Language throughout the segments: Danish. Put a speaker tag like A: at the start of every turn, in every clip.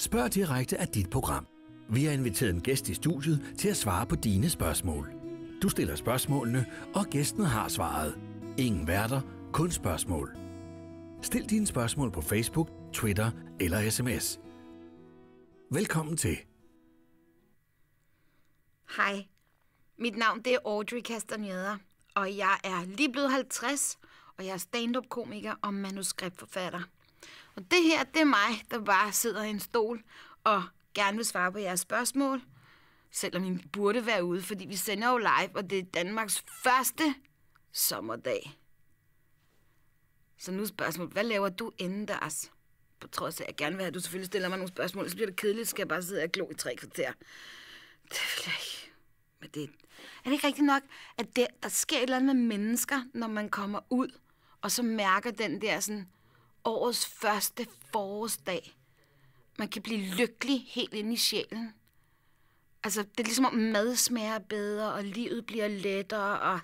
A: Spørg direkte af dit program. Vi har inviteret en gæst i studiet til at svare på dine spørgsmål. Du stiller spørgsmålene, og gæsten har svaret. Ingen værter, kun spørgsmål. Stil dine spørgsmål på Facebook, Twitter eller sms. Velkommen til. Hej, mit navn det er Audrey Castaneda, og jeg er lige blevet 50, og jeg er stand-up-komiker og manuskriptforfatter. Og det her, det er mig, der bare sidder i en stol og gerne vil svare på jeres spørgsmål, selvom I burde være ude, fordi vi sender jo live, og det er Danmarks første sommerdag. Så nu er spørgsmålet, hvad laver du indendørs? På trods af, at jeg gerne vil have, at du selvfølgelig stiller mig nogle spørgsmål, så bliver det kedeligt, så skal jeg bare sidde og glo i tre kvarter. Det vil jeg ikke. Men det, er det ikke rigtigt nok, at der, der sker et eller andet med mennesker, når man kommer ud, og så mærker den der sådan, årets første forårsdag. Man kan blive lykkelig helt ind i sjælen. Altså, det er ligesom om mad smager bedre, og livet bliver lettere, og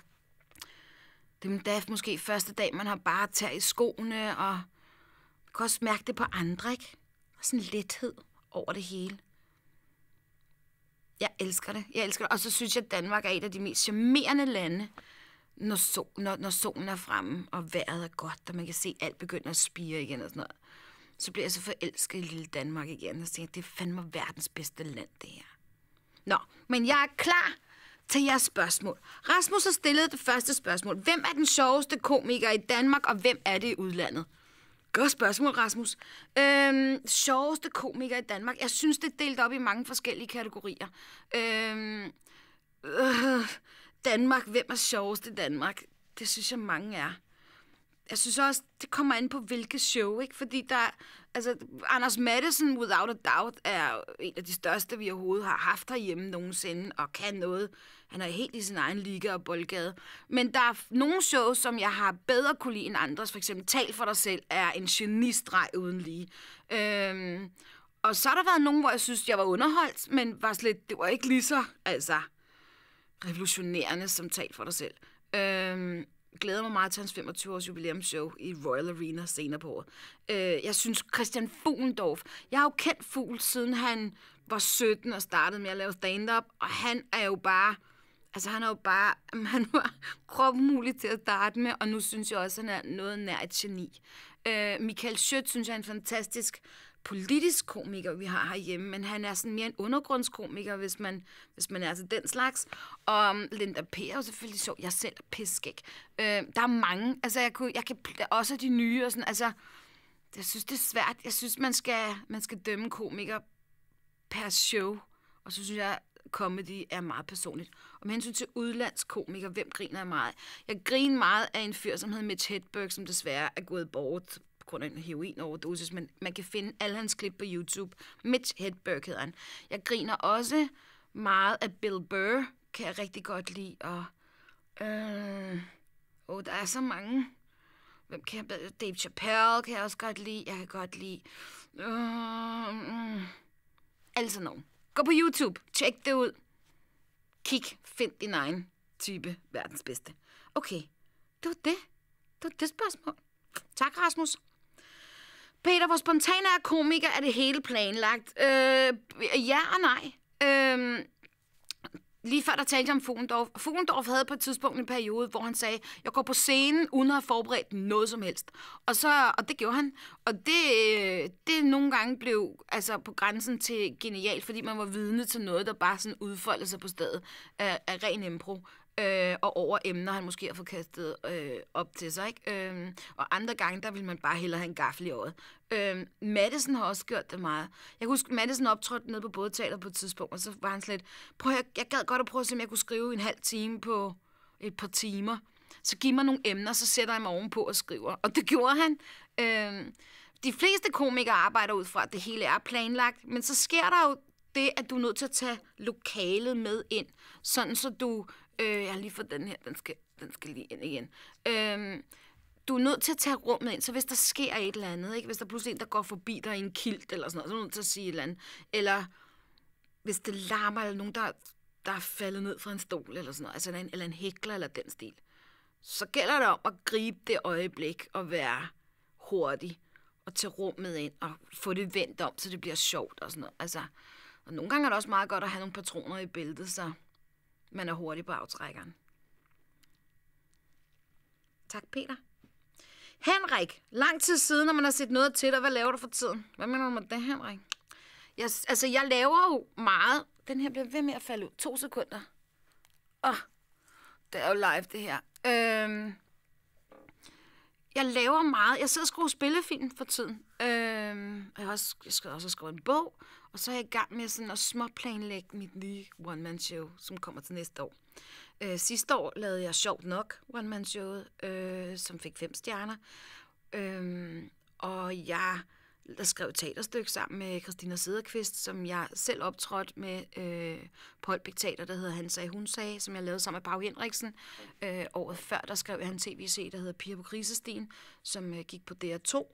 A: det er endda måske første dag, man har bare tær i skoene, og man kan også mærke det på andre, ikke? Og sådan en lethed over det hele. Jeg elsker det. Jeg elsker det. Og så synes jeg, at Danmark er et af de mest charmerende lande når, sol, når, når solen er fremme, og vejret er godt, og man kan se, at alt begynder at spire igen og sådan noget, så bliver jeg så forelsket i lille Danmark igen, og tænker, det er fandme verdens bedste land, det her. Nå, men jeg er klar til jeres spørgsmål. Rasmus har stillet det første spørgsmål. Hvem er den sjoveste komiker i Danmark, og hvem er det i udlandet? Godt spørgsmål, Rasmus. Øhm, sjoveste komiker i Danmark. Jeg synes, det er delt op i mange forskellige kategorier. Øhm, øh, Danmark, hvem er sjovest i Danmark? Det synes jeg, mange er. Jeg synes også, det kommer an på, hvilket show, ikke? Fordi der, altså, Anders Madison, without a doubt, er en af de største, vi overhovedet har haft herhjemme nogensinde, og kan noget. Han er helt i sin egen liga og boldgade. Men der er nogle shows, som jeg har bedre kunne lide end andres. For eksempel Tal for dig selv er en genistreg uden lige. Øhm, og så har der været nogen, hvor jeg synes, jeg var underholdt, men var slet, det var ikke lige så, altså revolutionerende som tal for dig selv. Øhm, glæder mig meget til hans 25-års jubilæumsshow i Royal Arena senere på året. Øh, jeg synes, Christian Fuglendorf, jeg har jo kendt Fugl, siden han var 17 og startede med at lave stand-up, og han er jo bare... Altså, han er jo bare... Han var kropmulig til at starte med, og nu synes jeg også, at han er noget nær et geni. Øh, Michael Schødt synes jeg er en fantastisk politisk komiker, vi har herhjemme, men han er sådan mere en undergrundskomiker, hvis man, hvis man er altså den slags. Og um, Linda P. er jo selvfølgelig sjov. Jeg selv er piskæk. Øh, der er mange. Altså, jeg, kunne, jeg kan også de nye og sådan. Altså, jeg synes, det er svært. Jeg synes, man skal, man skal dømme komiker per show. Og så synes jeg, comedy er meget personligt. Og med hensyn til udlandskomikere, hvem griner jeg meget? Jeg griner meget af en fyr, som hedder Mitch Hedberg, som desværre er gået bort grund af en heroinoverdosis, men man kan finde alle hans klip på YouTube. Mitch Hedberg hedder han. Jeg griner også meget af Bill Burr, kan jeg rigtig godt lide, og... Øh, oh, der er så mange. Hvem kan jeg, Dave Chappelle kan jeg også godt lide. Jeg kan godt lide... Øh, øh. Altså nogen. Gå på YouTube. Tjek det ud. Kig. Find din egen type verdens bedste. Okay, det var det. Det var det spørgsmål. Tak, Rasmus. Peter, hvor spontan er komiker, er det hele planlagt? Øh, ja og nej. Øh, lige før der talte jeg om Fugendorf. Fugendorf havde på et tidspunkt en periode, hvor han sagde, jeg går på scenen uden at have forberedt noget som helst. Og, så, og det gjorde han. Og det, det nogle gange blev altså, på grænsen til genialt, fordi man var vidne til noget, der bare sådan udfoldede sig på stedet af, øh, af ren impro øh, og over emner, han måske har fået kastet øh, op til sig. Ikke? Øh, og andre gange, der vil man bare hellere have en gaffel i øjet. Øh, Madison har også gjort det meget. Jeg husker, huske, Madison optrådte nede på både teater på et tidspunkt, og så var han slet, prøv jeg, jeg gad godt at prøve at se, om jeg kunne skrive en halv time på et par timer. Så giv mig nogle emner, så sætter jeg mig ovenpå og skriver. Og det gjorde han. Øh, de fleste komikere arbejder ud fra, at det hele er planlagt, men så sker der jo det, at du er nødt til at tage lokalet med ind, sådan så du Øh, jeg har lige fået den her, den skal, den skal lige ind igen. Øh, du er nødt til at tage rummet ind, så hvis der sker et eller andet, ikke? hvis der pludselig en, der går forbi dig i en kilt eller sådan noget, så er du nødt til at sige et eller andet. Eller hvis det larmer, eller nogen, der, der er faldet ned fra en stol eller sådan noget, altså, en, eller en hækler eller den stil, så gælder det om at gribe det øjeblik og være hurtig og tage rummet ind og få det vendt om, så det bliver sjovt og sådan noget. Altså, og nogle gange er det også meget godt at have nogle patroner i bæltet, så man er hurtig på aftrækkeren. Tak, Peter. Henrik, lang tid siden, når man har set noget til dig, hvad laver du for tiden? Hvad mener du med det, Henrik? Jeg, altså, jeg laver jo meget. Den her bliver ved med at falde ud. To sekunder. Åh, oh, det er jo live, det her. Øhm, jeg laver meget. Jeg sidder og skruer spillefilm for tiden. Øhm, jeg, har også, jeg skal også skrive en bog. Og så er jeg i gang med sådan at småplanlægge mit nye one-man-show, som kommer til næste år. Øh, sidste år lavede jeg sjovt nok one-man-showet, øh, som fik fem stjerner. Øh, og jeg der skrev et teaterstykke sammen med Christina Sederqvist, som jeg selv optrådte med øh, på Holbæk Teater, der hedder Han sagde, hun sagde, som jeg lavede sammen med Pau Henriksen. Øh, året før, der skrev jeg en tv-serie, der hedder Pia på krisestien, som øh, gik på DR2.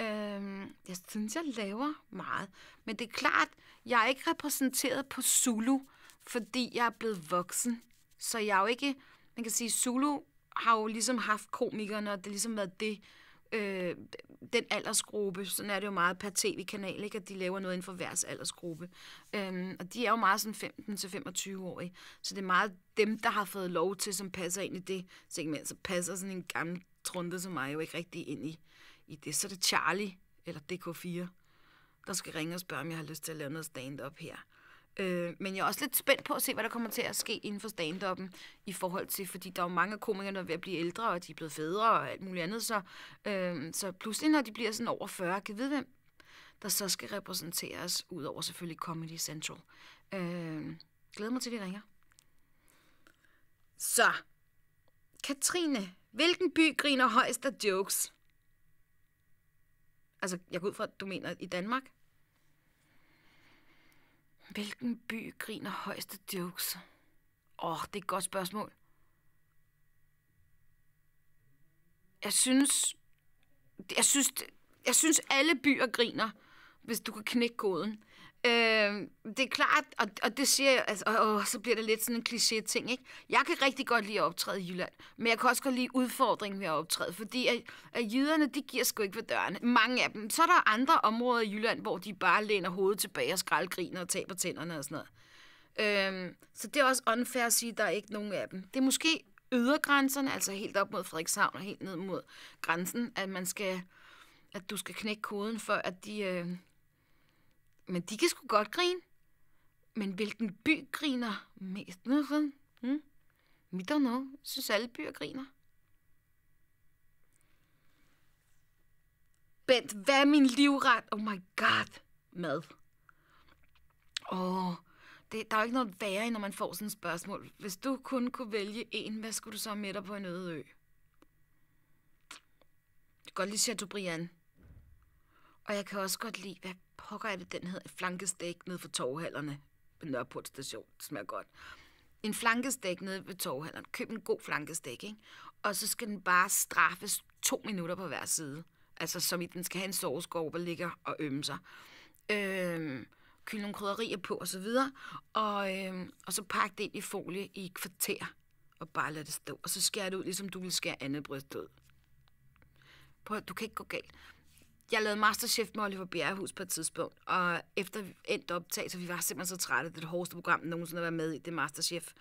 A: Øhm, jeg synes, jeg laver meget. Men det er klart, jeg er ikke repræsenteret på Zulu, fordi jeg er blevet voksen. Så jeg er jo ikke... Man kan sige, Zulu har jo ligesom haft komikerne, og det har ligesom været det, øh, den aldersgruppe, sådan er det jo meget per tv-kanal, ikke? at de laver noget inden for hver aldersgruppe. Øhm, og de er jo meget sådan 15-25-årige, så det er meget dem, der har fået lov til, som passer ind i det segment, så passer sådan en gammel trunte som mig jo ikke rigtig ind i i det, så er det Charlie, eller DK4, der skal ringe og spørge, om jeg har lyst til at lave noget stand-up her. Øh, men jeg er også lidt spændt på at se, hvad der kommer til at ske inden for stand i forhold til, fordi der er jo mange komikere, der er ved at blive ældre, og de er blevet federe og alt muligt andet. Så, øh, så pludselig, når de bliver sådan over 40, kan vide, hvem der så skal repræsenteres, udover selvfølgelig Comedy Central. Øh, glæder mig til, at de ringer. Så, Katrine, hvilken by griner højst af jokes? Altså, jeg går ud fra, at du mener i Danmark. Hvilken by griner højeste jokes? Åh, oh, det er et godt spørgsmål. Jeg synes... Jeg synes, jeg synes alle byer griner, hvis du kan knække koden. Øh, det er klart, og, og det siger jeg, altså, og, og så bliver det lidt sådan en kliché ting, ikke? Jeg kan rigtig godt lide at optræde i Jylland, men jeg kan også godt lide udfordringen ved at optræde, fordi at, at jyderne, de giver sgu ikke ved dørene. Mange af dem. Så er der andre områder i Jylland, hvor de bare læner hovedet tilbage og skraldgriner og taber tænderne og sådan noget. Øh, så det er også unfair at sige, at der er ikke nogen af dem. Det er måske ydergrænserne, altså helt op mod Frederikshavn og helt ned mod grænsen, at man skal, at du skal knække koden for, at de... Øh, men de kan sgu godt grine. Men hvilken by griner mest nu Hmm? We don't know. Synes alle byer griner. Bent, hvad er min livret? Oh my god. Mad. Åh, oh, det, der er jo ikke noget værre, når man får sådan et spørgsmål. Hvis du kun kunne vælge en, hvad skulle du så med dig på en øde ø? Jeg kan godt lide Chateaubriand. Og jeg kan også godt lide, hvad pokker er det, den hedder? Flankestæk nede for torvhallerne på Nørreport station. Det smager godt. En flankestæk nede ved torvhallerne. Køb en god flankestæk, ikke? Og så skal den bare straffes to minutter på hver side. Altså som i, den skal have en soveskov, der ligger og ømme sig. Øhm, kylde nogle krydderier på og så videre. Og, øhm, og så pakke det ind i folie i et kvarter. Og bare lade det stå. Og så skærer det ud, ligesom du vil skære andet bryst ud. Prøv, du kan ikke gå galt jeg lavede Masterchef med Oliver Bjerrehus på et tidspunkt, og efter endt så vi var simpelthen så trætte, det, det hårdeste program nogensinde at være med i, det Masterchef,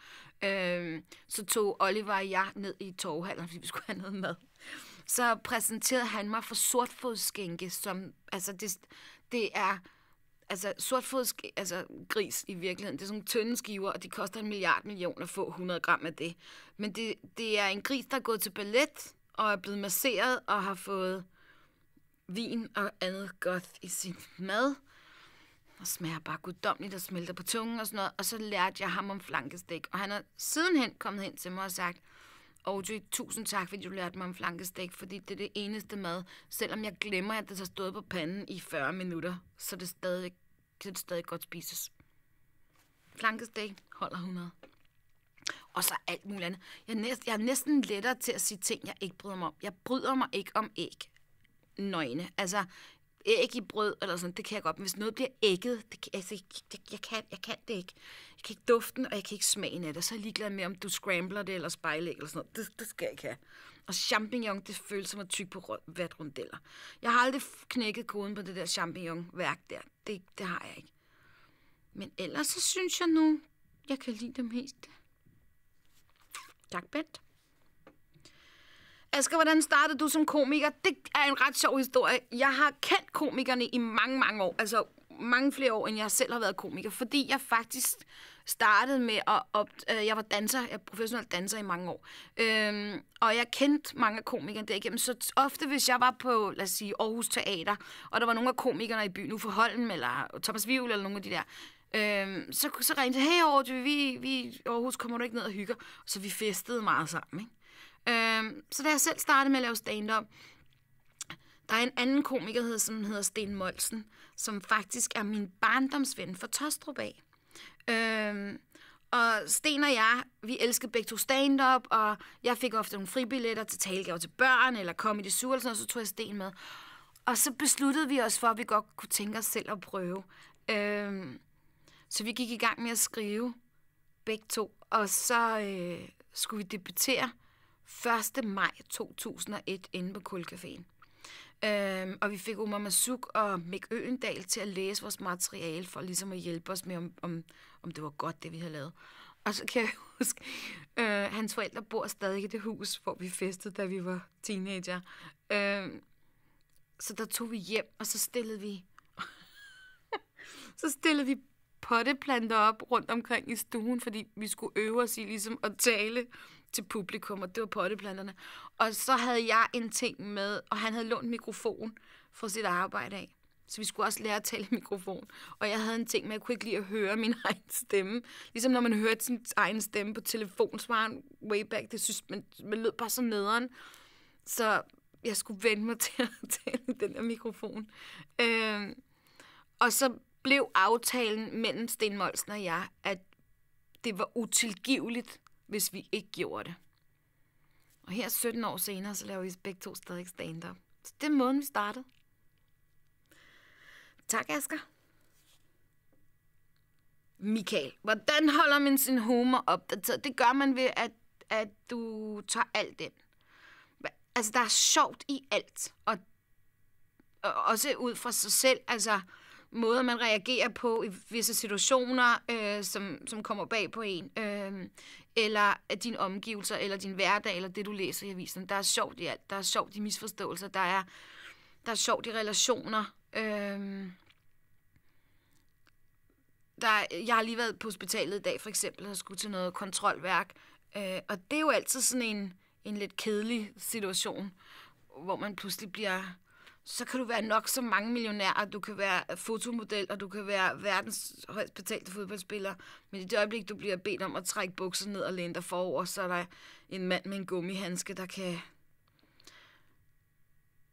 A: Øhm, så tog Oliver og jeg ned i torvehallen, fordi vi skulle have noget mad. Så præsenterede han mig for sortfodskænke, som, altså det, det er, altså sortfods altså gris i virkeligheden, det er sådan tynde skiver, og de koster en milliard millioner at få 100 gram af det. Men det, det er en gris, der er gået til ballet, og er blevet masseret, og har fået vin og andet godt i sin mad. Og smager bare guddommeligt og smelter på tungen og sådan noget. Og så lærte jeg ham om flankestik. Og han har sidenhen kommet hen til mig og sagt, Audrey, tusind tak, fordi du lærte mig om flankestik, fordi det er det eneste mad. Selvom jeg glemmer, at det har stået på panden i 40 minutter, så det stadig, kan det stadig godt spises. Flankestik holder 100. Og så alt muligt andet. Jeg er, næsten, jeg er næsten lettere til at sige ting, jeg ikke bryder mig om. Jeg bryder mig ikke om æg nøgne. Altså, æg i brød eller sådan, det kan jeg godt. Men hvis noget bliver ægget, det, kan, altså, det, jeg, kan, jeg kan det ikke. Jeg kan ikke duften, og jeg kan ikke smagen af det. Så er jeg ligeglad med, om du scrambler det eller spejlæg eller sådan noget. Det, det skal jeg ikke have. Og champignon, det føles som at tykke på vatrundeller. Jeg har aldrig knækket koden på det der champignon-værk der. Det, det har jeg ikke. Men ellers så synes jeg nu, jeg kan lide det helt. Tak, Bent. Asger, hvordan startede du som komiker? Det er en ret sjov historie. Jeg har kendt komikerne i mange, mange år. Altså mange flere år, end jeg selv har været komiker. Fordi jeg faktisk startede med at... Op, øh, jeg var danser, jeg er professionel danser i mange år. Øhm, og jeg kendte mange af komikerne derigennem. Så ofte, hvis jeg var på, lad os sige, Aarhus Teater, og der var nogle af komikerne i byen, for Holm, eller Thomas Vivl, eller nogle af de der, øhm, så, så ringte jeg, hey vi, vi, Aarhus, kommer du ikke ned og hygger? Så vi festede meget sammen, ikke? Øhm, så da jeg selv startede med at lave stand-up, der er en anden komiker, som hedder Sten Molsen, som faktisk er min barndomsven for Tostrup af. Øhm, og Sten og jeg, vi elskede begge to stand-up, og jeg fik ofte nogle fribilletter til talegaver til børn, eller kom i det sur, og sådan så tog jeg Sten med. Og så besluttede vi os for, at vi godt kunne tænke os selv at prøve. Øhm, så vi gik i gang med at skrive begge to, og så øh, skulle vi debutere 1. maj 2001 inde på Kulcaféen. Øhm, og vi fik Omar Masuk og Mick Øendal til at læse vores materiale for ligesom at hjælpe os med, om, om, om det var godt, det vi havde lavet. Og så kan jeg huske, øh, hans forældre bor stadig i det hus, hvor vi festede, da vi var teenager. Øhm, så der tog vi hjem, og så stillede vi så stillede vi potteplanter op rundt omkring i stuen, fordi vi skulle øve os i ligesom at tale til publikum, og det var potteplanterne. Og så havde jeg en ting med, og han havde lånt mikrofon fra sit arbejde af. Så vi skulle også lære at tale i mikrofon. Og jeg havde en ting med, at jeg kunne ikke lide at høre min egen stemme. Ligesom når man hørte sin egen stemme på telefonsvaren way back, det synes man, man lød bare så nederen. Så jeg skulle vende mig til at tale i den der mikrofon. Øh, og så blev aftalen mellem Sten Molsen og jeg, at det var utilgiveligt hvis vi ikke gjorde det. Og her 17 år senere, så laver vi begge to stadig stand-up. Så det er måden, vi startede. Tak, Asger. Michael, hvordan holder man sin humor opdateret? Det gør man ved, at, at du tager alt ind. Altså, der er sjovt i alt. Og, og også ud fra sig selv. Altså, måder, man reagerer på i visse situationer, øh, som, som kommer bag på en, øh, eller dine omgivelser, eller din hverdag, eller det, du læser i avisen. Der er sjovt i alt. Der er sjovt i misforståelser. Der er, der er sjovt i relationer. Øh, der, jeg har lige været på hospitalet i dag, for eksempel, og skulle til noget kontrolværk. Øh, og det er jo altid sådan en, en lidt kedelig situation, hvor man pludselig bliver så kan du være nok så mange millionærer, du kan være fotomodel, og du kan være verdens højst betalte fodboldspiller, men i det øjeblik, du bliver bedt om at trække bukser ned og læne dig forover, så er der en mand med en gummihandske, der kan...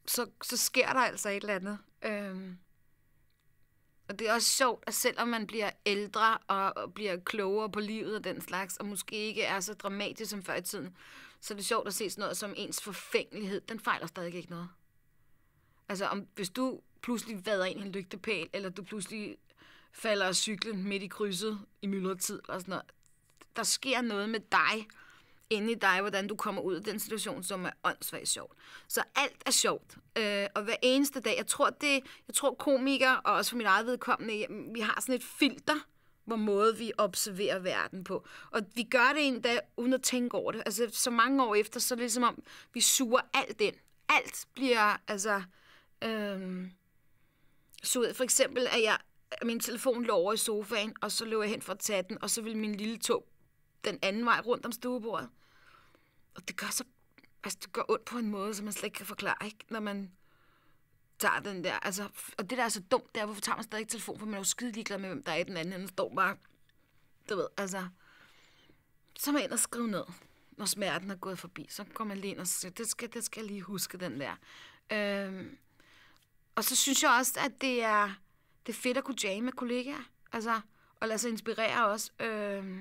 A: Så, så sker der altså et eller andet. Øhm. Og det er også sjovt, at selvom man bliver ældre og, og bliver klogere på livet og den slags, og måske ikke er så dramatisk som før i tiden, så er det sjovt at se sådan noget som ens forfængelighed. Den fejler stadig ikke noget. Altså, om, hvis du pludselig vader ind i en lygtepæl, eller du pludselig falder af cyklen midt i krydset i myldretid, eller sådan noget. Der sker noget med dig, inde i dig, hvordan du kommer ud af den situation, som er åndssvagt sjovt. Så alt er sjovt, øh, og hver eneste dag, jeg tror, det, jeg tror komikere, og også for min eget vedkommende, vi har sådan et filter, hvor måde vi observerer verden på. Og vi gør det endda uden at tænke over det. Altså, så mange år efter, så er det ligesom om, vi suger alt ind. Alt bliver, altså, Øhm, så ud. For eksempel, at jeg, min telefon lå over i sofaen, og så løb jeg hen for at tage den, og så ville min lille tog den anden vej rundt om stuebordet. Og det gør så altså, det gør ondt på en måde, som man slet ikke kan forklare, ikke? når man tager den der. Altså, og det der er så dumt, der hvorfor tager man stadig ikke telefon, for man er jo skide ligeglad med, hvem der er i den anden ende, står bare, du ved, altså, så man ind og skrive ned, når smerten er gået forbi, så går man lige ind og siger, det skal, det skal jeg lige huske, den der. Øhm, og så synes jeg også, at det er, det er fedt at kunne jamme med kollegaer. Altså, og lade sig inspirere også, øh,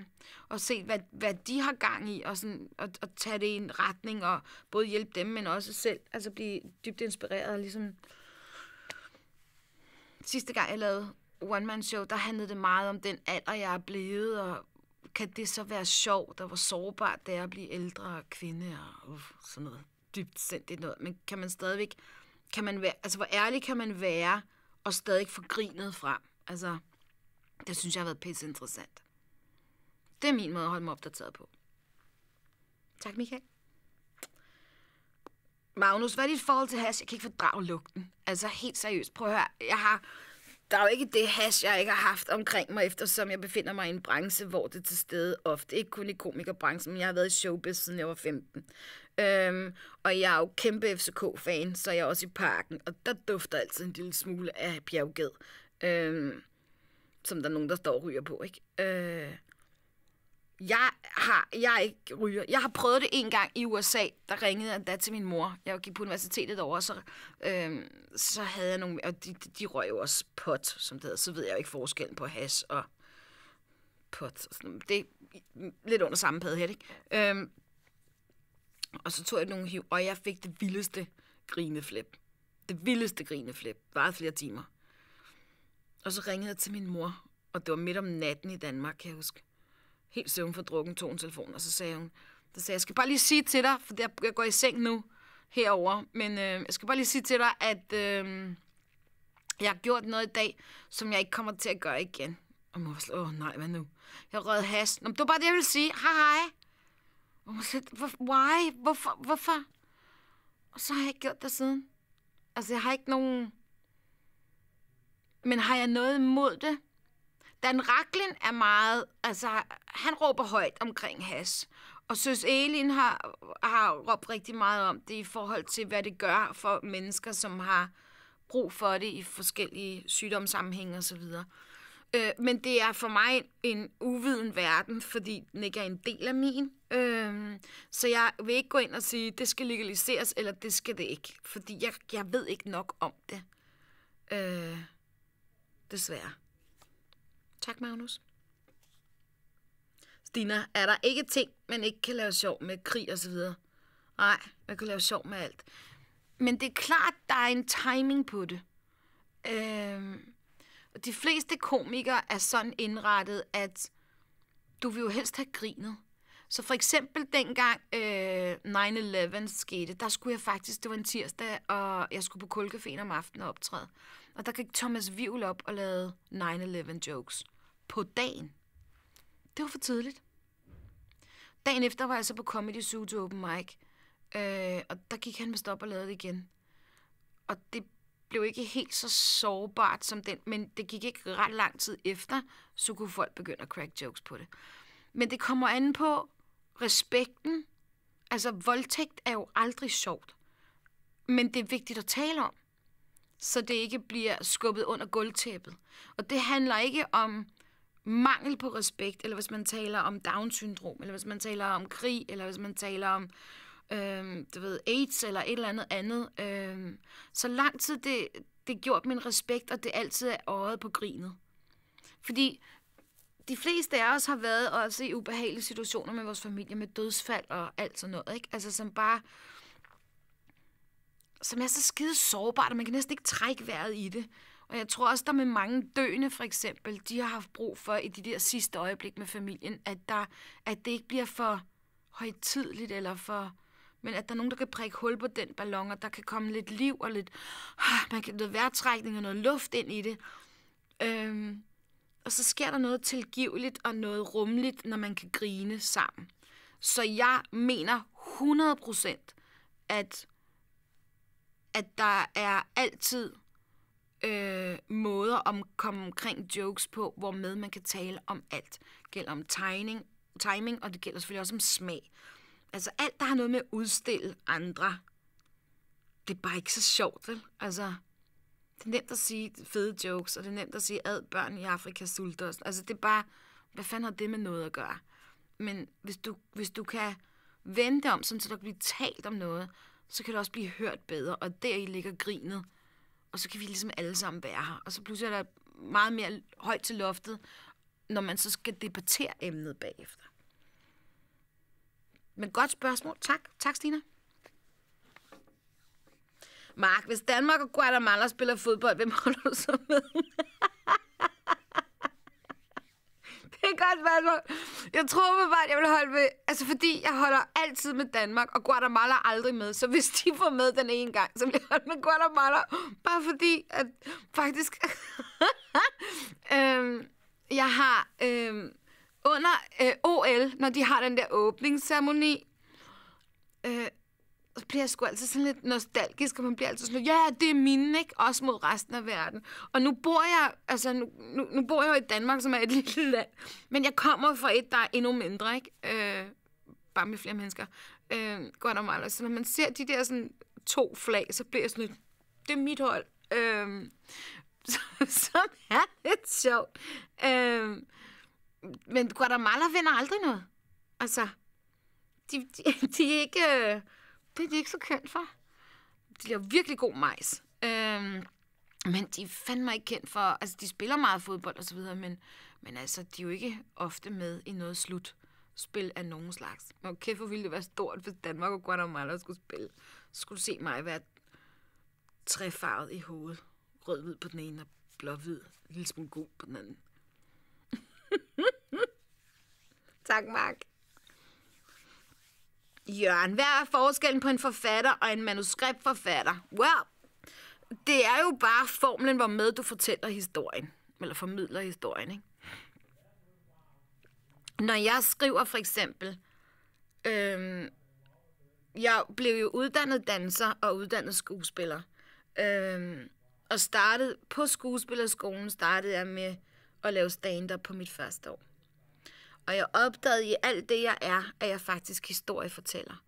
A: og se, hvad, hvad de har gang i, og, sådan, og, og tage det i en retning, og både hjælpe dem, men også selv altså blive dybt inspireret. Og ligesom Sidste gang jeg lavede One Man Show, der handlede det meget om den alder, jeg er blevet, og kan det så være sjovt, og hvor sårbart det er at blive ældre og kvinde, og uh, sådan noget dybt sindigt noget. Men kan man stadigvæk kan man være, altså hvor ærlig kan man være, og stadig få grinet frem. Altså, det synes jeg har været pisse interessant. Det er min måde at holde mig opdateret på. Tak, Michael. Magnus, hvad er dit forhold til hash? Jeg kan ikke fordrage lugten. Altså, helt seriøst. Prøv at høre. Jeg har... Der er jo ikke det hash, jeg ikke har haft omkring mig, eftersom jeg befinder mig i en branche, hvor det er til stede ofte. Ikke kun i komikerbranchen, men jeg har været i showbiz, siden jeg var 15. Øhm, og jeg er jo kæmpe FCK-fan, så jeg er også i parken, og der dufter altid en lille smule af bjergged, øhm, som der er nogen, der står og ryger på, ikke? Øh, jeg har, jeg ikke ryger. Jeg har prøvet det en gang i USA, der ringede jeg da til min mor. Jeg gik på universitetet over, så, øhm, så havde jeg nogle, og de, de, de røg jo også pot, som det hedder. Så ved jeg jo ikke forskellen på has og pot. Og sådan. Det er lidt under samme pad her, ikke? Øhm, og så tog jeg nogle hiv, og jeg fik det vildeste grineflip. Det vildeste grineflip. Bare flere timer. Og så ringede jeg til min mor, og det var midt om natten i Danmark, kan jeg huske. Helt drukken tog en telefon, og så sagde hun, så sagde jeg, jeg skal bare lige sige til dig, for jeg går i seng nu herover, men øh, jeg skal bare lige sige til dig, at øh, jeg har gjort noget i dag, som jeg ikke kommer til at gøre igen. Og mor var åh nej, hvad nu? Jeg rød has. Nå, det var bare det, jeg ville sige. Hej hej. Hvor hvor, why? Hvorfor? Hvorfor? Og så har jeg ikke gjort det siden. Altså, jeg har ikke nogen... Men har jeg noget imod det? Dan Raklin er meget... Altså, han råber højt omkring has. Og søs Elin har, har råbt rigtig meget om det i forhold til, hvad det gør for mennesker, som har brug for det i forskellige sygdomssammenhænge osv. Og, så Øh, men det er for mig en uviden verden, fordi den ikke er en del af min. Øh, så jeg vil ikke gå ind og sige, det skal legaliseres, eller det skal det ikke. Fordi jeg, jeg ved ikke nok om det. Øh, desværre. Tak, Magnus. Stina, er der ikke ting, man ikke kan lave sjov med krig og så videre? Nej, man kan lave sjov med alt. Men det er klart, der er en timing på det. Øhm, de fleste komikere er sådan indrettet, at du vil jo helst have grinet. Så for eksempel dengang øh, 9-11 skete, der skulle jeg faktisk, det var en tirsdag, og jeg skulle på Kulkefen om aftenen og optræde. Og der gik Thomas Vivl op og lavede 9-11 jokes på dagen. Det var for tidligt. Dagen efter var jeg så på Comedy Zoo til open mic, øh, og der gik han med stop og lavede det igen. Og det blev ikke helt så sårbart som den, men det gik ikke ret lang tid efter, så kunne folk begynde at crack jokes på det. Men det kommer an på respekten. Altså, voldtægt er jo aldrig sjovt. Men det er vigtigt at tale om, så det ikke bliver skubbet under gulvtæppet. Og det handler ikke om mangel på respekt, eller hvis man taler om Down-syndrom, eller hvis man taler om krig, eller hvis man taler om øh, øh, du ved, AIDS eller et eller andet andet. Øh, så lang tid det, det gjort min respekt, og det altid er øjet på grinet. Fordi de fleste af os har været også i ubehagelige situationer med vores familie, med dødsfald og alt sådan noget, ikke? Altså som bare, som er så skide sårbart, at man kan næsten ikke trække vejret i det. Og jeg tror også, der med mange døende for eksempel, de har haft brug for i de der sidste øjeblik med familien, at, der, at det ikke bliver for højtidligt eller for men at der er nogen, der kan prikke hul på den ballon, og der kan komme lidt liv og lidt, ah, man kan noget vejrtrækning og noget luft ind i det. Øhm, og så sker der noget tilgiveligt og noget rumligt, når man kan grine sammen. Så jeg mener 100%, at, at der er altid øh, måder at om, komme omkring jokes på, hvor med man kan tale om alt. Det gælder om tegning, timing, og det gælder selvfølgelig også om smag. Altså alt, der har noget med at udstille andre, det er bare ikke så sjovt, vel? Altså, det er nemt at sige fede jokes, og det er nemt at sige, ad børn i Afrika sulter os. Altså, det er bare, hvad fanden har det med noget at gøre? Men hvis du, hvis du kan vende om, sådan, så der kan blive talt om noget, så kan det også blive hørt bedre, og der i ligger grinet. Og så kan vi ligesom alle sammen være her. Og så pludselig er der meget mere højt til loftet, når man så skal debattere emnet bagefter. Men godt spørgsmål. Tak. Tak, Stina. Mark, hvis Danmark og Guatemala spiller fodbold, hvem holder du så med? det er et godt spørgsmål. Jeg tror bare, at jeg vil holde med... Altså, fordi jeg holder altid med Danmark, og Guatemala aldrig med. Så hvis de får med den ene gang, så vil jeg holde med Guatemala. Bare fordi, at faktisk... øhm, jeg har... Øhm, under øh, OL, når de har den der åbningsceremoni, øh, så bliver jeg sgu altid sådan lidt nostalgisk, og man bliver altid sådan ja, det er mine, ikke? Også mod resten af verden. Og nu bor jeg, altså, nu, nu, nu bor jeg jo i Danmark, som er et lille land, men jeg kommer fra et, der er endnu mindre, ikke? Øh, bare med flere mennesker. Øh, godt og meget. Så når man ser de der sådan, to flag, så bliver jeg sådan lidt, det er mit hold. Øh, så er lidt sjovt. Øh, men Guatemala vinder aldrig noget. Altså, de, de, de er ikke... Øh, det er de ikke så kendt for. De laver virkelig god majs. Øhm, men de fandt mig ikke kendt for... Altså, de spiller meget fodbold og så videre, men, men altså, de er jo ikke ofte med i noget slutspil af nogen slags. Men okay, hvor ville det være stort, hvis Danmark og Guatemala skulle spille. Skulle se mig være træfarvet i hovedet. Rød-hvid på den ene og blå-hvid. En lille smule gul på den anden. Tak, Mark. Jørgen, hvad er forskellen på en forfatter og en manuskriptforfatter? Well, det er jo bare formlen, hvor med du fortæller historien. Eller formidler historien, ikke? Når jeg skriver for eksempel... Øhm, jeg blev jo uddannet danser og uddannet skuespiller. Øhm, og startede på skuespillerskolen, startede jeg med at lave stand på mit første år. Og jeg opdagede i alt det, jeg er, at jeg faktisk historiefortæller.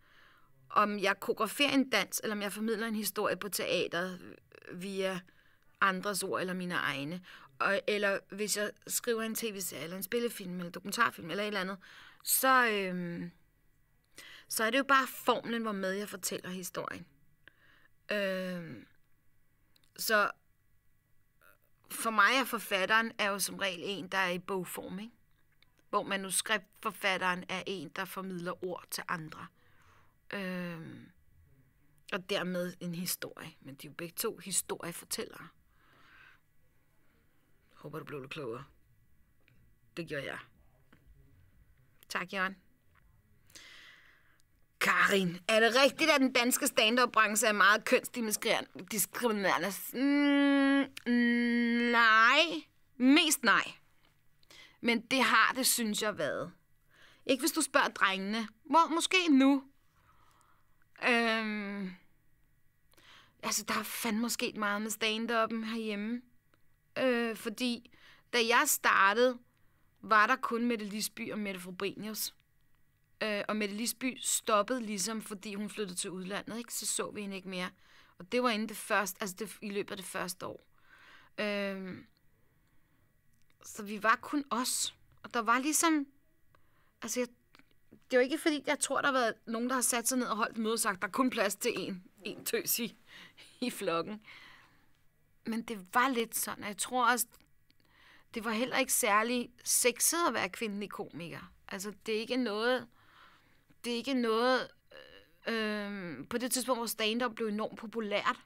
A: Om jeg koreograferer en dans, eller om jeg formidler en historie på teateret øh, via andres ord eller mine egne. Og, eller hvis jeg skriver en tv-serie, eller en spillefilm, eller en dokumentarfilm, eller et eller andet, så, øhm, så er det jo bare formlen, hvor med jeg fortæller historien. Øhm, så for mig er forfatteren er jo som regel en, der er i bogform, ikke? hvor manuskriptforfatteren er en, der formidler ord til andre. Øhm, og dermed en historie. Men de er jo begge to historiefortællere. Håber, du blev lidt klogere. Det gjorde jeg. Tak, Jørgen. Karin, er det rigtigt, at den danske stand-up-branche er meget kønsdiskriminerende? Mm, nej. Mest nej. Men det har det, synes jeg, været. Ikke hvis du spørger drengene. Må, måske nu. Øhm, altså, der er fandme sket meget med stand herhjemme. Øh, fordi da jeg startede, var der kun Mette Lisby og Mette Frobenius. Øh, og Mette Lisby stoppede ligesom, fordi hun flyttede til udlandet, ikke? så så vi hende ikke mere. Og det var inden det første, altså det, i løbet af det første år. Øh, så vi var kun os. Og der var ligesom... Altså, jeg, det er jo ikke fordi, jeg tror, der har været nogen, der har sat sig ned og holdt møde og sagt, der er kun plads til en, en tøs i, i flokken. Men det var lidt sådan, og jeg tror også, det var heller ikke særlig sexet at være kvindelig komiker. Altså, det er ikke noget... Det er ikke noget... Øh, øh på det tidspunkt, hvor stand-up blev enormt populært,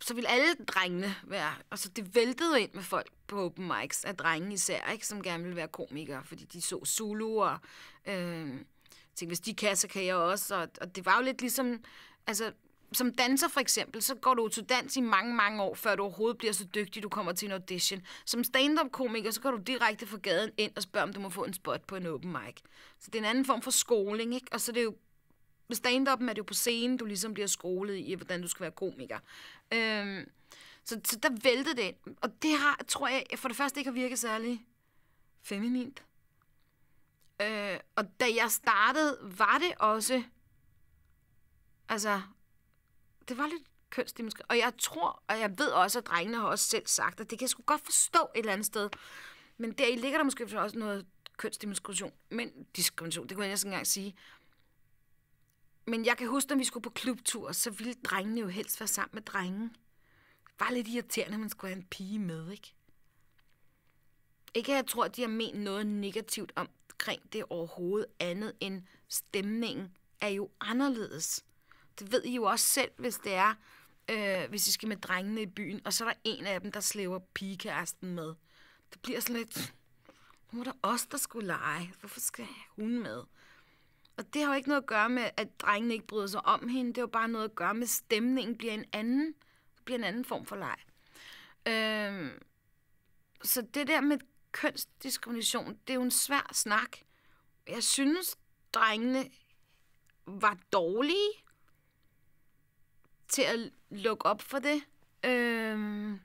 A: så ville alle drengene være... Altså, det væltede ind med folk på open mics, af drenge især, ikke, som gerne ville være komikere, fordi de så Zulu og... Øh, tænkte, hvis de kan, så kan jeg også. Og, og det var jo lidt ligesom... Altså, som danser for eksempel, så går du til dans i mange, mange år, før du overhovedet bliver så dygtig, du kommer til en audition. Som stand-up-komiker, så går du direkte fra gaden ind og spørger, om du må få en spot på en open mic. Så det er en anden form for skoling, ikke? Og så er det jo med stand up er det jo på scenen, du ligesom bliver skolet i, hvordan du skal være komiker. Øhm, så, så der væltede det Og det har, tror jeg, for det første ikke har virket særlig feminint. Øh, og da jeg startede, var det også... Altså, det var lidt kønsdemonisk. Og jeg tror, og jeg ved også, at drengene har også selv sagt, at det kan jeg sgu godt forstå et eller andet sted. Men der i ligger der måske også noget kønsdemonstration. Men diskrimination, det kunne jeg ikke engang sige. Men jeg kan huske, når vi skulle på klubtur, så ville drengene jo helst være sammen med drengen. Det var lidt irriterende, at man skulle have en pige med, ikke? Ikke at jeg tror, at de har ment noget negativt omkring det overhovedet andet end stemningen er jo anderledes. Det ved I jo også selv, hvis det er, øh, hvis I skal med drengene i byen, og så er der en af dem, der slæver pigekæresten med. Det bliver sådan lidt, nu er der os, der skulle lege. Hvorfor skal hun med? Og det har jo ikke noget at gøre med, at drengene ikke bryder sig om hende. Det har jo bare noget at gøre med, at stemningen bliver en anden, bliver en anden form for leg. Øhm, så det der med kønsdiskrimination, det er jo en svær snak. Jeg synes, drengene var dårlige til at lukke op for det. Øhm,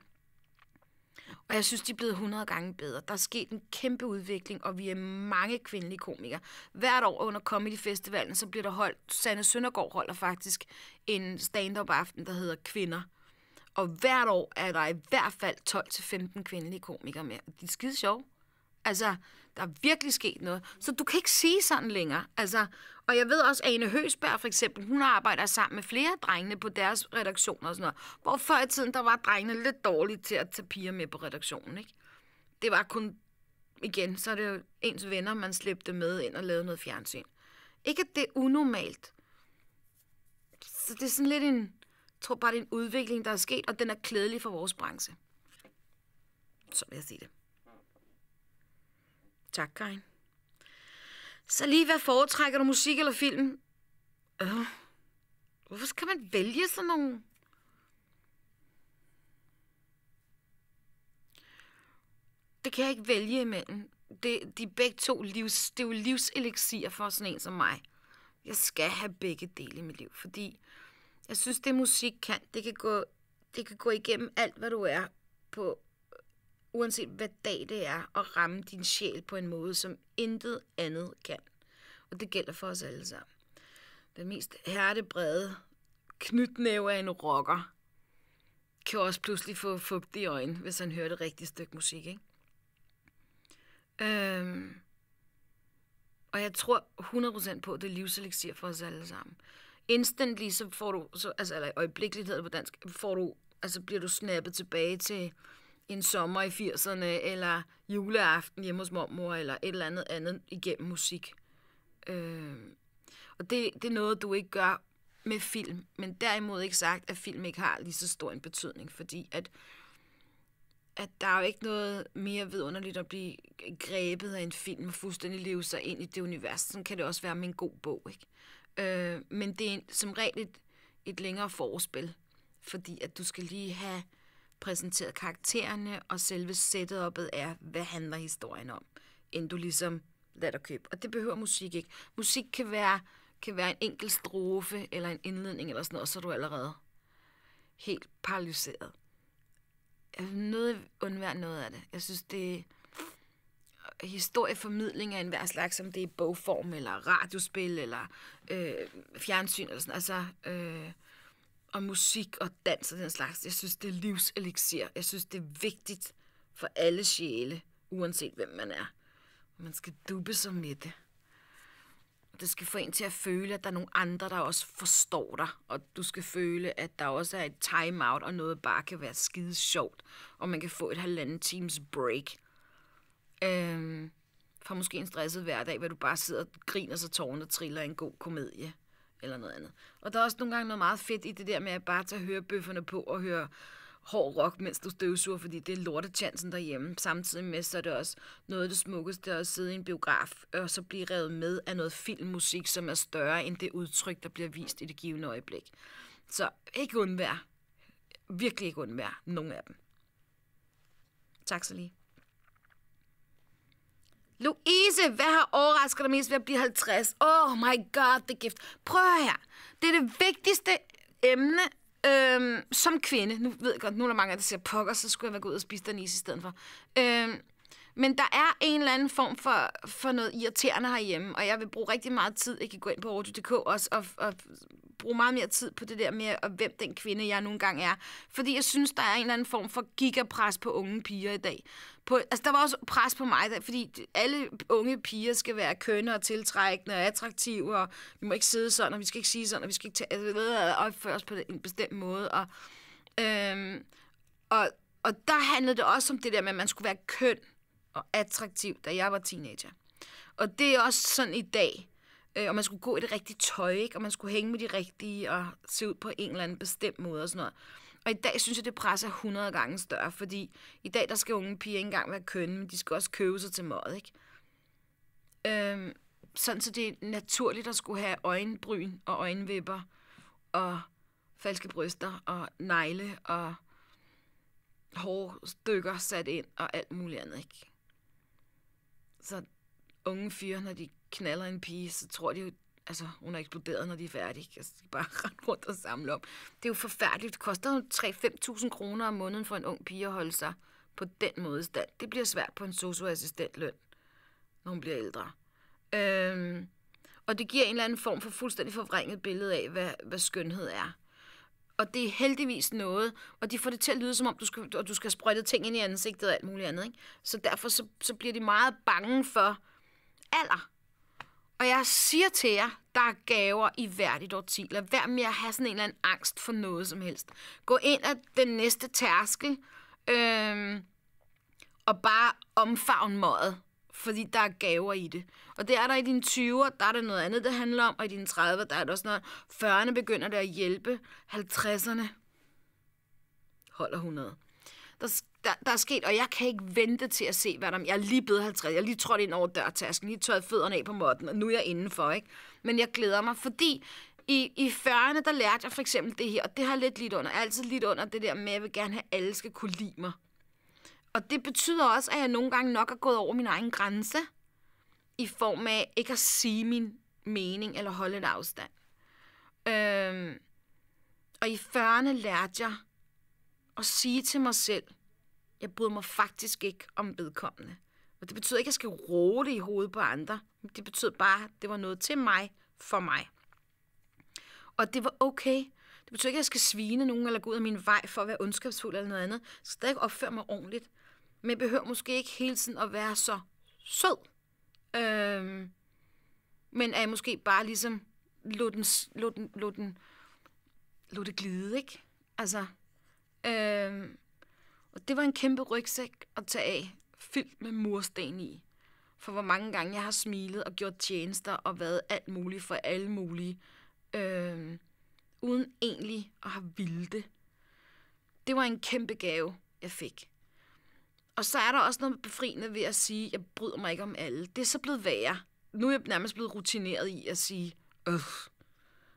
A: og jeg synes, de er blevet 100 gange bedre. Der er sket en kæmpe udvikling, og vi er mange kvindelige komikere. Hvert år under Comedy Festivalen, så bliver der holdt, Sanne Søndergaard holder faktisk en stand-up aften, der hedder Kvinder. Og hvert år er der i hvert fald 12-15 kvindelige komikere med. De er skide sjove. Altså, der er virkelig sket noget. Så du kan ikke sige sådan længere. Altså, og jeg ved også, at Ane Høsberg for eksempel, hun arbejder sammen med flere drengene på deres redaktioner og sådan noget. Hvor før i tiden, der var drengene lidt dårlige til at tage piger med på redaktionen, ikke? Det var kun, igen, så er det jo ens venner, man slæbte med ind og lavede noget fjernsyn. Ikke at det er unormalt. Så det er sådan lidt en, jeg tror bare, det er en udvikling, der er sket, og den er klædelig for vores branche. Så vil jeg sige det. Tak, Karin. Så lige hvad foretrækker du, musik eller film? Øh, hvorfor skal man vælge sådan nogle? Det kan jeg ikke vælge imellem. Det, de begge to livs, det er jo livseleksier for sådan en som mig. Jeg skal have begge dele i mit liv, fordi jeg synes, det musik kan, det kan gå, det kan gå igennem alt, hvad du er på uanset hvad dag det er, at ramme din sjæl på en måde, som intet andet kan. Og det gælder for os alle sammen. Den mest hertebrede knytnæve af en rocker kan også pludselig få fugt i øjnene, hvis han hører det rigtige stykke musik, ikke? Øhm, og jeg tror 100% på, at det er livselixier for os alle sammen. Instantly, så får du, så, altså, eller øjeblikkeligt hedder det på dansk, får du, altså bliver du snappet tilbage til, en sommer i 80'erne, eller juleaften hjemme hos mormor, eller et eller andet andet igennem musik. Øh, og det, det er noget, du ikke gør med film, men derimod ikke sagt, at film ikke har lige så stor en betydning, fordi at, at der er jo ikke noget mere vidunderligt at blive grebet af en film og fuldstændig leve sig ind i det univers. Sådan kan det også være med en god bog, ikke? Øh, men det er som regel et, et længere forspil, fordi at du skal lige have præsenteret karaktererne, og selve setup'et er, hvad handler historien om, end du ligesom lader dig købe. Og det behøver musik ikke. Musik kan være, kan være en enkelt strofe, eller en indledning, eller sådan noget, så er du allerede helt paralyseret. Jeg vil noget undvære noget af det. Jeg synes, det historieformidling af enhver slags, som det er bogform, eller radiospil, eller øh, fjernsyn, eller sådan. Altså, øh, og musik og dans og den slags. Jeg synes, det er livselixier. Jeg synes, det er vigtigt for alle sjæle, uanset hvem man er. Man skal dubbe sig med det. Det skal få en til at føle, at der er nogle andre, der også forstår dig. Og du skal føle, at der også er et time-out, og noget bare kan være skide sjovt. Og man kan få et halvanden times break. Øhm, fra måske en stresset hverdag, hvor du bare sidder og griner, så tårerne triller en god komedie eller noget andet. Og der er også nogle gange noget meget fedt i det der med at bare tage hørebøfferne på og høre hård rock, mens du støvsuger, fordi det er lortetjansen derhjemme. Samtidig med, så er det også noget af det smukkeste at sidde i en biograf, og så blive revet med af noget filmmusik, som er større end det udtryk, der bliver vist i det givende øjeblik. Så ikke undvær. Virkelig ikke undvær. Nogle af dem. Tak så lige. Louise, hvad har overrasket dig mest ved at blive 50? Oh my god, det gift. Prøv her. Det er det vigtigste emne øhm, som kvinde. Nu ved jeg godt, nu er der mange, der siger pokker, så skulle jeg være gået ud og spise den is i stedet for. Øhm, men der er en eller anden form for, for noget irriterende herhjemme, og jeg vil bruge rigtig meget tid, jeg kan gå ind på audio.dk også, og, og bruge meget mere tid på det der med, og hvem den kvinde, jeg nogle gange er. Fordi jeg synes, der er en eller anden form for gigapres på unge piger i dag. På, altså, der var også pres på mig, der, fordi alle unge piger skal være kønne og tiltrækkende og attraktive, og vi må ikke sidde sådan, og vi skal ikke sige sådan, og vi skal ikke tage, altså, opføre os på en bestemt måde. Og, øhm, og, og der handlede det også om det der med, at man skulle være køn og attraktiv, da jeg var teenager. Og det er også sådan i dag, Øh, og man skulle gå i det rigtige tøj, ikke? og man skulle hænge med de rigtige, og se ud på en eller anden bestemt måde og sådan noget. Og i dag synes jeg, det presser 100 gange større, fordi i dag der skal unge piger ikke engang være kønne, men de skal også købe sig til mod, ikke? Øh, sådan så det er naturligt at skulle have øjenbryn og øjenvipper og falske bryster og negle og stykker sat ind og alt muligt andet, ikke? Så unge fyre, når de knaller en pige, så tror de jo, altså, hun er eksploderet, når de er færdige. Altså, de bare rende rundt og samle op. Det er jo forfærdeligt. Det koster jo 3-5.000 kroner om måneden for en ung pige at holde sig på den måde i stand. Det bliver svært på en socioassistentløn, når hun bliver ældre. Øhm, og det giver en eller anden form for fuldstændig forvrænget billede af, hvad, hvad skønhed er. Og det er heldigvis noget, og de får det til at lyde, som om du skal, og du skal sprøjte ting ind i ansigtet og alt muligt andet. Ikke? Så derfor så, så bliver de meget bange for alder og jeg siger til jer, der er gaver i hvert et årti. Lad være med at have sådan en eller anden angst for noget som helst. Gå ind af den næste tærskel, øh, og bare omfavn møget, fordi der er gaver i det. Og det er der i dine 20'er, der er det noget andet, det handler om, og i dine 30'er, der er det også noget. 40'erne begynder det at hjælpe, 50'erne holder 100. Der der, der er sket, og jeg kan ikke vente til at se, hvad der... Jeg er lige blevet 50, jeg er lige trådt ind over dørtasken, lige tørret fødderne af på måtten, og nu er jeg indenfor, ikke? Men jeg glæder mig, fordi i, i 40'erne, der lærte jeg for eksempel det her, og det har lidt lidt under, altid lidt under det der med, at jeg vil gerne have, at alle skal kunne lide mig. Og det betyder også, at jeg nogle gange nok er gået over min egen grænse, i form af ikke at sige min mening eller holde et afstand. Øhm, og i 40'erne lærte jeg at sige til mig selv, jeg bryder mig faktisk ikke om vedkommende. Og det betyder ikke, at jeg skal roe det i hovedet på andre. Det betød bare, at det var noget til mig, for mig. Og det var okay. Det betyder ikke, at jeg skal svine nogen eller gå ud af min vej for at være ondskabsfuld eller noget andet. Jeg skal stadig opføre mig ordentligt. Men jeg behøver måske ikke hele tiden at være så sød. Øhm, men at jeg måske bare ligesom lå den, lå den, lå den, lå det glide, ikke? Altså, øhm, og det var en kæmpe rygsæk at tage af, fyldt med mursten i. For hvor mange gange jeg har smilet og gjort tjenester og været alt muligt for alle mulige, øh, uden egentlig at have ville det. Det var en kæmpe gave, jeg fik. Og så er der også noget befriende ved at sige, at jeg bryder mig ikke om alle. Det er så blevet værre. Nu er jeg nærmest blevet rutineret i at sige, øh,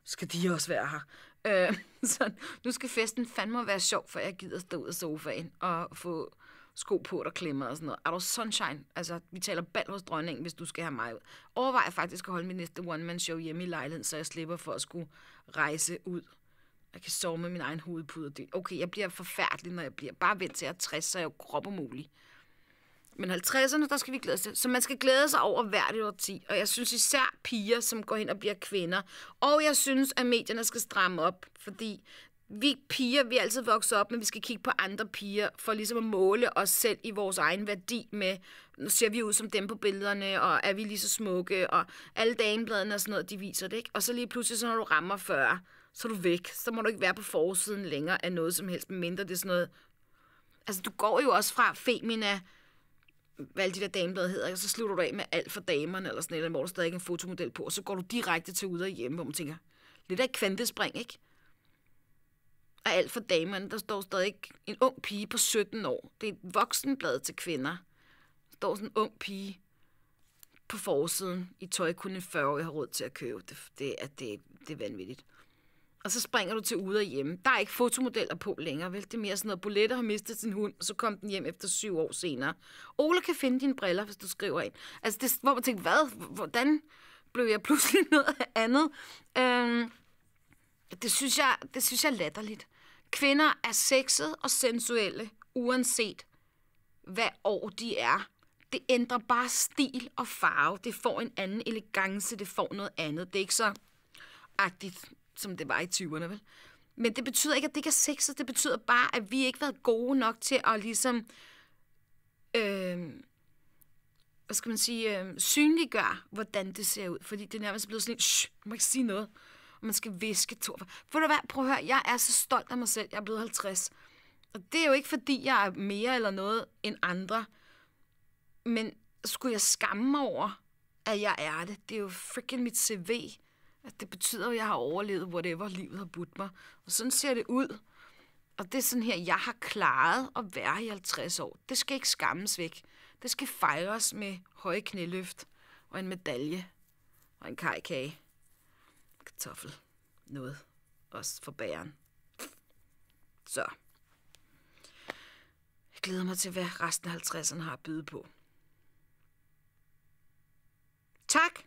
A: skal de også være her? Øh, så nu skal festen fandme være sjov, for jeg gider stå ud af sofaen og få sko på, der klemmer og sådan noget. Er du sunshine? Altså, vi taler bald hos dronningen, hvis du skal have mig ud. Overvej faktisk at holde min næste one-man-show hjemme i lejligheden, så jeg slipper for at skulle rejse ud. Jeg kan sove med min egen hovedpude. Okay, jeg bliver forfærdelig, når jeg bliver. Bare vendt til at 60, så er jeg jo muligt. Men 50'erne, der skal vi glæde os til. Så man skal glæde sig over hvert et årti. Og jeg synes især piger, som går hen og bliver kvinder. Og jeg synes, at medierne skal stramme op, fordi vi piger, vi er altid vokset op, men vi skal kigge på andre piger, for ligesom at måle os selv i vores egen værdi med, nu ser vi ud som dem på billederne, og er vi lige så smukke, og alle damebladene og sådan noget, de viser det, ikke? Og så lige pludselig, så når du rammer 40, så er du væk. Så må du ikke være på forsiden længere af noget som helst, mindre det er sådan noget... Altså, du går jo også fra Femina, hvad alle de der dameblad hedder, og så slutter du af med alt for damerne, eller sådan eller hvor der stadig en fotomodel på, og så går du direkte til ude og hjemme, hvor man tænker, lidt af et kvantespring, ikke? Og alt for damerne, der står stadig en ung pige på 17 år. Det er et voksenblad til kvinder. Der står sådan en ung pige på forsiden i tøj, kun en 40 år har råd til at købe. Det, det, er, det, det er vanvittigt og så springer du til ude og hjemme. Der er ikke fotomodeller på længere, vel? Det er mere sådan noget, Bolette har mistet sin hund, og så kom den hjem efter syv år senere. Ole kan finde dine briller, hvis du skriver ind. Altså, det, hvor man tænker, hvad? Hvordan blev jeg pludselig noget andet? Øhm, det, synes jeg, det synes jeg er latterligt. Kvinder er sexet og sensuelle, uanset hvad år de er. Det ændrer bare stil og farve. Det får en anden elegance, det får noget andet. Det er ikke så agtigt som det var i 20'erne, vel? Men det betyder ikke, at det ikke er sexet. Det betyder bare, at vi ikke har været gode nok til at ligesom... Øh, hvad skal man sige, øh, synliggøre, hvordan det ser ud. Fordi det er nærmest blevet sådan en... shh, man ikke sige noget. Og man skal viske to. For du hvad, prøv at høre, jeg er så stolt af mig selv. Jeg er blevet 50. Og det er jo ikke, fordi jeg er mere eller noget end andre. Men skulle jeg skamme mig over, at jeg er det? Det er jo freaking mit CV at det betyder, at jeg har overlevet, whatever livet har budt mig. Og sådan ser det ud. Og det er sådan her, jeg har klaret at være i 50 år. Det skal ikke skammes væk. Det skal fejres med høje knæløft og en medalje og en kajkage. Kartoffel. Noget. Også for bæren. Så. Jeg glæder mig til, hvad resten af 50'erne har at byde på. Tak,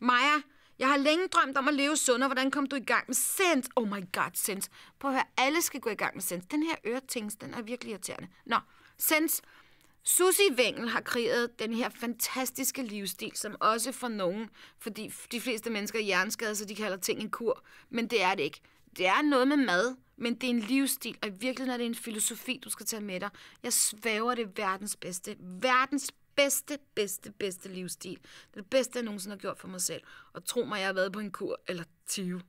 A: Maja. Jeg har længe drømt om at leve sundere. Hvordan kom du i gang med sens? Oh my god, sens. Prøv at høre, alle skal gå i gang med sens. Den her øretings, den er virkelig irriterende. Nå, sens. Susi Wengel har kreeret den her fantastiske livsstil, som også for nogen, fordi de fleste mennesker er hjerneskade, så de kalder ting en kur. Men det er det ikke. Det er noget med mad, men det er en livsstil, og i virkeligheden er det en filosofi, du skal tage med dig. Jeg svæver det verdens bedste, verdens bedste, bedste, bedste livsstil. Det er det bedste, jeg nogensinde har gjort for mig selv. Og tro mig, jeg har været på en kur eller 20.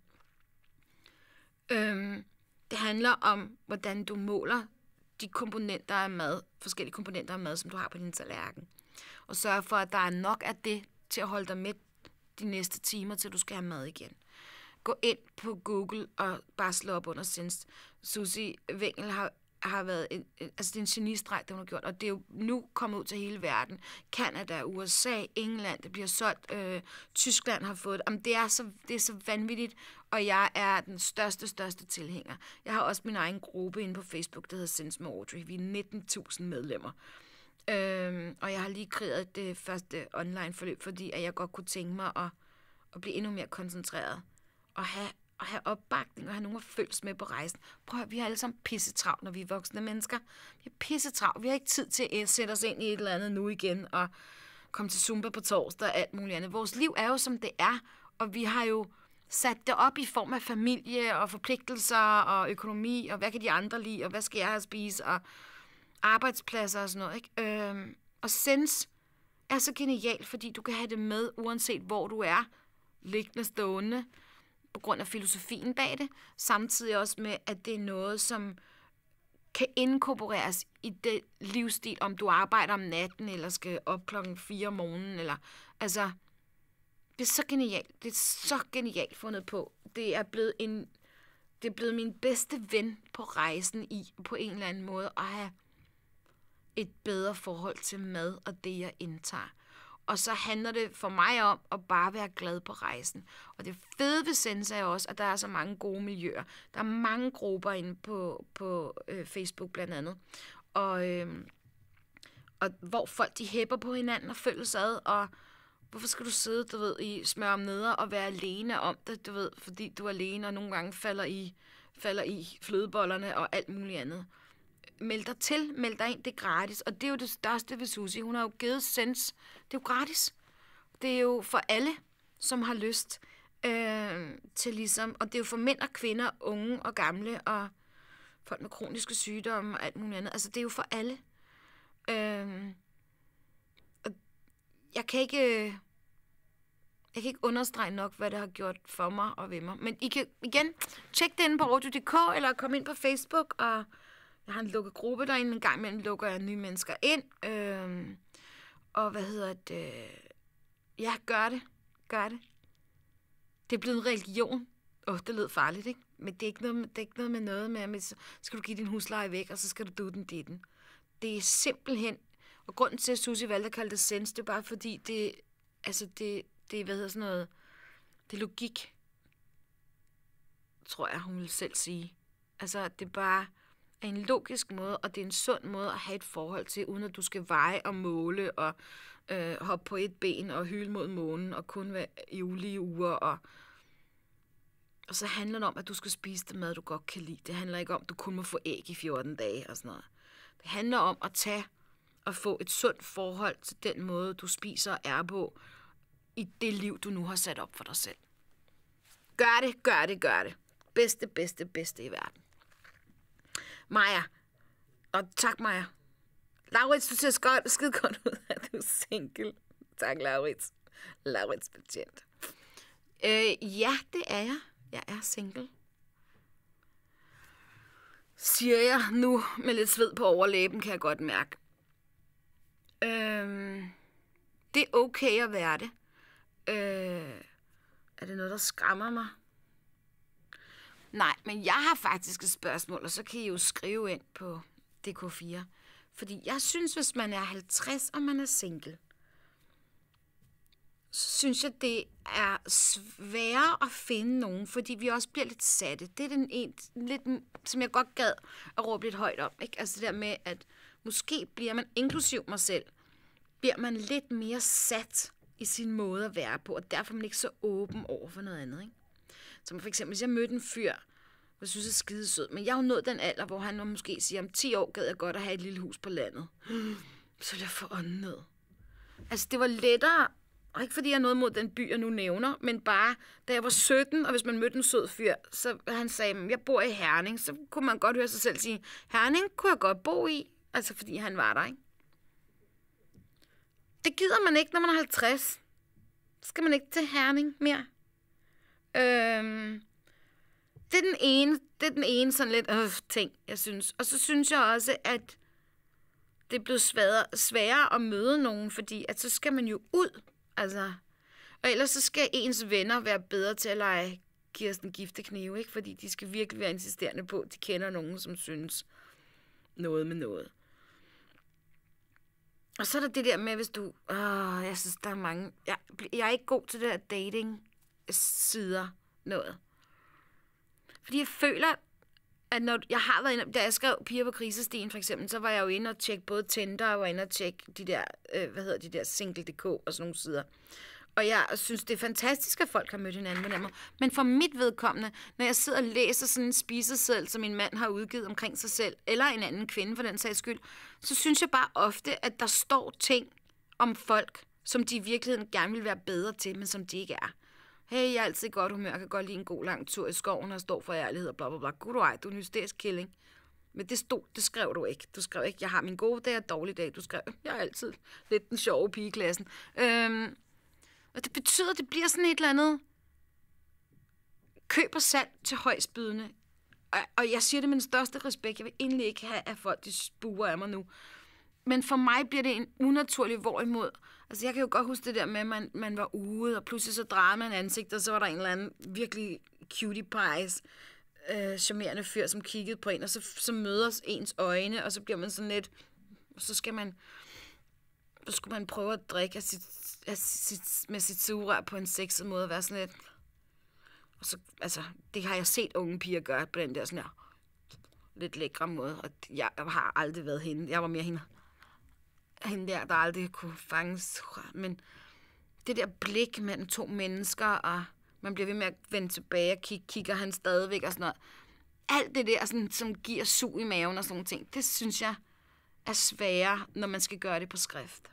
A: Øhm, det handler om, hvordan du måler de komponenter af mad, forskellige komponenter af mad, som du har på din tallerken. Og sørge for, at der er nok af det til at holde dig med de næste timer, til du skal have mad igen. Gå ind på Google og bare slå op under sinds. Susie Wengel har har været en, altså det er en genistreg, det hun har gjort, og det er jo nu kommet ud til hele verden. Kanada, USA, England, det bliver solgt, øh, Tyskland har fået Jamen, det, er så, det er så vanvittigt, og jeg er den største, største tilhænger. Jeg har også min egen gruppe inde på Facebook, der hedder Sense med Audrey. Vi er 19.000 medlemmer. Øhm, og jeg har lige kreeret det første online forløb, fordi at jeg godt kunne tænke mig at, at blive endnu mere koncentreret og have at have opbakning og have nogen at følges med på rejsen. Prøv at, vi har alle sammen pissetravl, når vi er voksne mennesker. Vi pisse pissetravl. Vi har ikke tid til at sætte os ind i et eller andet nu igen og komme til Zumba på torsdag og alt muligt andet. Vores liv er jo, som det er, og vi har jo sat det op i form af familie og forpligtelser og økonomi, og hvad kan de andre lide, og hvad skal jeg have at spise, og arbejdspladser og sådan noget. Ikke? Øhm, og sens er så genial, fordi du kan have det med, uanset hvor du er, liggende, stående, på grund af filosofien bag det, samtidig også med, at det er noget, som kan inkorporeres i det livsstil, om du arbejder om natten, eller skal op klokken 4 om morgenen, eller altså, det er så genialt. Det er så genialt fundet på. Det er blevet en, det er blevet min bedste ven på rejsen i, på en eller anden måde, at have et bedre forhold til mad og det, jeg indtager. Og så handler det for mig om at bare være glad på rejsen. Og det fede ved Sensa er også, at der er så mange gode miljøer. Der er mange grupper inde på, på øh, Facebook blandt andet. Og, øh, og hvor folk de hæpper på hinanden og følges ad, og hvorfor skal du sidde, du ved, i smør om neder og være alene om det, du ved, fordi du er alene, og nogle gange falder i, falder i flødebollerne og alt muligt andet meld dig til, meld dig ind, det er gratis. Og det er jo det største ved Susie. Hun har jo givet sens. Det er jo gratis. Det er jo for alle, som har lyst øh, til ligesom... Og det er jo for mænd og kvinder, unge og gamle og folk med kroniske sygdomme og alt muligt andet. Altså, det er jo for alle. Øh, jeg kan ikke... Øh, jeg kan ikke understrege nok, hvad det har gjort for mig og ved mig. Men I kan igen tjekke det inde på audio.dk, eller kom ind på Facebook og jeg har en lukket gruppe derinde, en gang imellem lukker jeg nye mennesker ind. Øhm, og hvad hedder det? Øh, ja, gør det. Gør det. Det er blevet en religion. Åh, oh, det lød farligt, ikke? Men det er ikke noget, med, det er ikke noget med noget med, at så skal du give din husleje væk, og så skal du do den ditten. Det er simpelthen... Og grunden til, at Susie valgte at kalde det sens, det er bare fordi, det, altså det, det hvad hedder sådan noget... Det er logik, tror jeg, hun vil selv sige. Altså, det er bare er en logisk måde, og det er en sund måde at have et forhold til, uden at du skal veje og måle og øh, hoppe på et ben og hyle mod månen og kun være i ulige uger. Og, og så handler det om, at du skal spise det mad, du godt kan lide. Det handler ikke om, at du kun må få æg i 14 dage og sådan noget. Det handler om at tage og få et sundt forhold til den måde, du spiser og er på i det liv, du nu har sat op for dig selv. Gør det, gør det, gør det. Bedste, bedste, bedste i verden. Maja. Og tak, Maja. Laurits, du ser skød, skide godt ud, at du er single. Tak, Laurits. Laurits betjent. Øh, ja, det er jeg. Jeg er single. Siger jeg nu med lidt sved på overlæben, kan jeg godt mærke. Øh, det er okay at være det. Øh, er det noget, der skræmmer mig? Nej, men jeg har faktisk et spørgsmål, og så kan I jo skrive ind på DK4. Fordi jeg synes, hvis man er 50 og man er single, så synes jeg, det er sværere at finde nogen, fordi vi også bliver lidt satte. Det er den en, lidt, som jeg godt gad at råbe lidt højt om. Ikke? Altså det der med, at måske bliver man, inklusiv mig selv, bliver man lidt mere sat i sin måde at være på, og derfor er man ikke så åben over for noget andet. Ikke? Som for eksempel, hvis jeg mødte en fyr, jeg synes er skide sød, men jeg har jo nået den alder, hvor han måske siger, om 10 år gad jeg godt at have et lille hus på landet. Så ville jeg få ånden ned. Altså, det var lettere og ikke fordi jeg nåede noget mod den by, jeg nu nævner, men bare, da jeg var 17, og hvis man mødte en sød fyr, så han sagde, jeg bor i Herning, så kunne man godt høre sig selv sige, Herning kunne jeg godt bo i, altså fordi han var der, ikke? Det gider man ikke, når man er 50. Så skal man ikke til Herning mere. Øhm, det er den ene, det er den ene sådan lidt øh, ting, jeg synes. Og så synes jeg også, at det er blevet sværere, sværere at møde nogen, fordi at så skal man jo ud. Altså, og ellers så skal ens venner være bedre til at lege Kirsten Gifte Knive, ikke? fordi de skal virkelig være insisterende på, at de kender nogen, som synes noget med noget. Og så er der det der med, hvis du... Åh, jeg synes, der er mange... Jeg, jeg er ikke god til det der dating sider noget. Fordi jeg føler, at når jeg har været inde, da jeg skrev Piger på Krisesten for eksempel, så var jeg jo inde og tjekke både Tinder, og var inde og tjekke de der, øh, hvad hedder de der, single.dk og sådan nogle sider. Og jeg synes, det er fantastisk, at folk har mødt hinanden med mig. Men for mit vedkommende, når jeg sidder og læser sådan en spiseseddel, som min mand har udgivet omkring sig selv, eller en anden kvinde for den sags skyld, så synes jeg bare ofte, at der står ting om folk, som de i virkeligheden gerne vil være bedre til, men som de ikke er hey, jeg er altid i godt humør, jeg kan godt lide en god lang tur i skoven og stå for ærlighed og bla bla bla. Gud du du er en hysterisk killing. Men det, stod, det skrev du ikke. Du skrev ikke, jeg har min gode dag og dårlige dag. Du skrev, jeg er altid lidt den sjove pige i klassen. Øhm, og det betyder, at det bliver sådan et eller andet køb og salg til højstbydende. Og, og jeg siger det med den største respekt. Jeg vil egentlig ikke have, at folk de spuer af mig nu. Men for mig bliver det en unaturlig, hvorimod Altså, jeg kan jo godt huske det der med, at man, man var ude, og pludselig så drejede man ansigt, og så var der en eller anden virkelig cutie pies, øh, charmerende fyr, som kiggede på en, og så, så mødes ens øjne, og så bliver man sådan lidt... Så skal man... Så skulle man prøve at drikke af sit, af sit, med sit sugerør på en sexet måde, og være sådan lidt... Og så, altså, det har jeg set unge piger gøre på den der sådan her lidt lækre måde, og jeg har aldrig været hende. Jeg var mere hende hende der, der aldrig kunne fanges. Men det der blik mellem to mennesker, og man bliver ved med at vende tilbage og kigge, kigger han stadigvæk og sådan noget. Alt det der, sådan, som giver sug i maven og sådan nogle ting, det synes jeg er sværere, når man skal gøre det på skrift.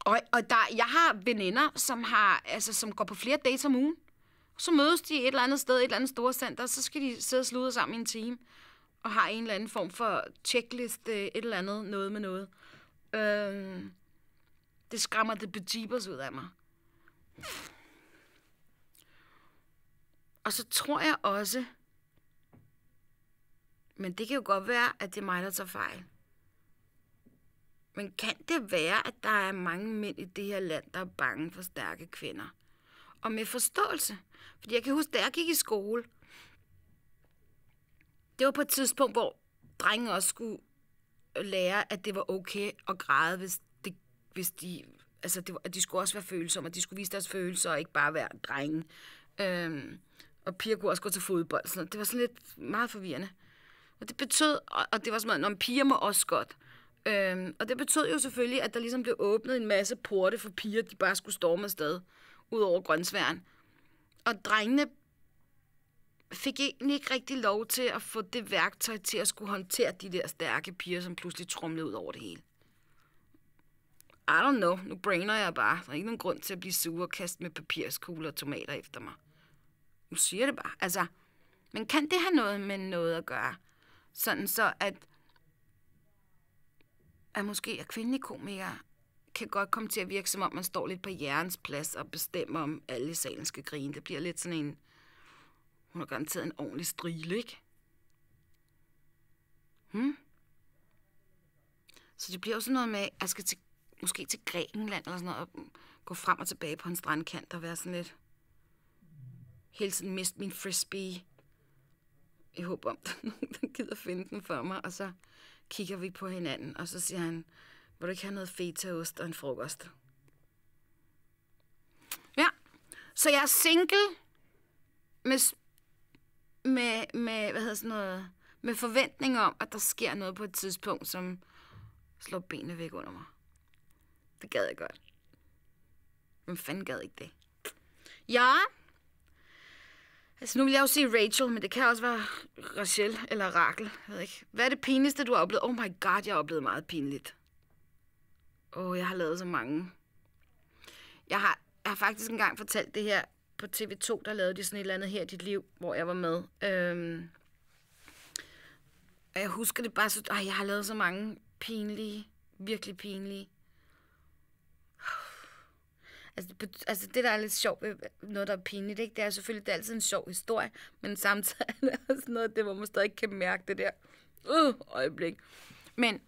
A: Og, og der, jeg har veninder, som, har, altså, som går på flere dates om ugen. Så mødes de et eller andet sted, et eller andet store center, og så skal de sidde og slude sammen i en time og har en eller anden form for checklist, øh, et eller andet, noget med noget. Øhm, det skræmmer det bejeebers ud af mig. Og så tror jeg også, men det kan jo godt være, at det er mig, der tager fejl. Men kan det være, at der er mange mænd i det her land, der er bange for stærke kvinder? Og med forståelse. Fordi jeg kan huske, da jeg gik i skole, det var på et tidspunkt, hvor drenge også skulle øh, lære, at det var okay at græde, hvis, det, hvis de... Altså, det var, at de skulle også være følsomme, at de skulle vise deres følelser, og ikke bare være drenge. Øhm, og piger kunne også gå til fodbold. Sådan noget. Det var sådan lidt meget forvirrende. Og det betød, og, og det var sådan noget, piger må også godt. Øhm, og det betød jo selvfølgelig, at der ligesom blev åbnet en masse porte for piger, de bare skulle storme afsted ud over grøntsværen. Og drengene fik egentlig ikke rigtig lov til at få det værktøj til at skulle håndtere de der stærke piger, som pludselig trumlede ud over det hele. I don't know, nu brainer jeg bare. Der er ikke nogen grund til at blive sur og kaste med papirskugler og tomater efter mig. Nu siger det bare. Altså, men kan det have noget med noget at gøre? Sådan så, at, at måske er kvindelige komikere kan godt komme til at virke, som om man står lidt på hjernens plads og bestemmer, om alle i salen skal grine. Det bliver lidt sådan en hun har garanteret en ordentlig strile, ikke? Hmm? Så det bliver jo sådan noget med, at jeg skal til, måske til Grækenland eller sådan noget, og gå frem og tilbage på en strandkant og være sådan lidt... Hele tiden miste min frisbee. Jeg håber, om der er nogen, der gider finde den for mig. Og så kigger vi på hinanden, og så siger han, vil du ikke have noget fetaost og en frokost? Ja, så jeg er single med med, med, hvad hedder sådan noget, med forventning om, at der sker noget på et tidspunkt, som slår benene væk under mig. Det gad jeg godt. Men fanden gad ikke det. Ja. Altså, nu vil jeg jo sige Rachel, men det kan også være Rachel eller Rachel. Jeg ved ikke. Hvad er det pinligste, du har oplevet? Oh my god, jeg har oplevet meget pinligt. Åh, oh, jeg har lavet så mange. Jeg har, jeg har faktisk engang fortalt det her på TV2, der lavede de sådan et eller andet her i dit liv, hvor jeg var med. Øhm, og jeg husker det bare så... Ej, jeg har lavet så mange pinlige, virkelig pinlige. Altså, altså det, der er lidt sjovt ved noget, der er pinligt, ikke? det er selvfølgelig det er altid en sjov historie, men samtidig er det også noget det, hvor man stadig kan mærke det der øh, øjeblik. Men